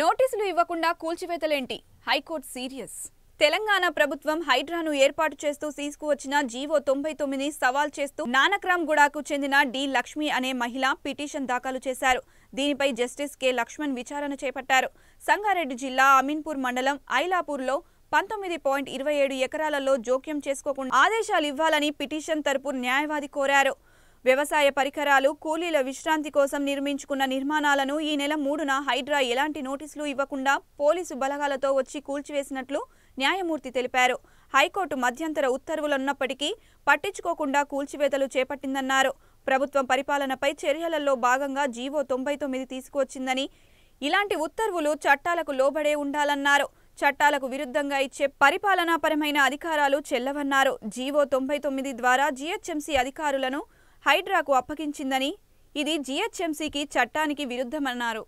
నోటీసులు ఇవ్వకుండా కూల్చివేతలేంటి high court serious Telangana ప్రభుత్వం హైడ్రాను ఏర్పాటు చేస్తూ తీసుకువచ్చిన జీవో తొంభై తొమ్మిది సవాల్ చేస్తూ నానక్రామ్ గుడాకు చెందిన డి లక్ష్మి అనే మహిళ పిటిషన్ దాఖలు చేశారు దీనిపై జస్టిస్ కె లక్ష్మణ్ విచారణ చేపట్టారు సంగారెడ్డి జిల్లా అమీన్పూర్ మండలం ఐలాపూర్లో పంతొమ్మిది పాయింట్ ఇరవై ఏడు ఎకరాలలో జోక్యం చేసుకోకుండా ఆదేశాలు ఇవ్వాలని పిటిషన్ తరపు న్యాయవాది కోరారు వ్యవసాయ పరికరాలు కూలీల విశ్రాంతి కోసం నిర్మించుకున్న నిర్మాణాలను ఈ నెల మూడున హైడ్రా ఎలాంటి నోటీసులు ఇవ్వకుండా పోలీసు బలగాలతో వచ్చి కూల్చివేసినట్లు న్యాయమూర్తి తెలిపారు హైకోర్టు మధ్యంతర ఉత్తర్వులున్నప్పటికీ పట్టించుకోకుండా కూల్చివేతలు చేపట్టిందన్నారు ప్రభుత్వం పరిపాలనపై చర్యలలో భాగంగా జీవో తొంభై తొమ్మిది తీసుకువచ్చిందని ఇలాంటి ఉత్తర్వులు చట్టాలకు లోబడే ఉండాలన్నారు చట్టాలకు విరుద్ధంగా ఇచ్చే పరిపాలనాపరమైన అధికారాలు చెల్లవన్నారు జీవో తొంభై తొమ్మిది ద్వారా జీహెచ్ఎంసీ అధికారులను హైడ్రాకు అప్పగించిందని ఇది జీహెచ్ఎంసీకి చట్టానికి విరుద్ధమన్నారు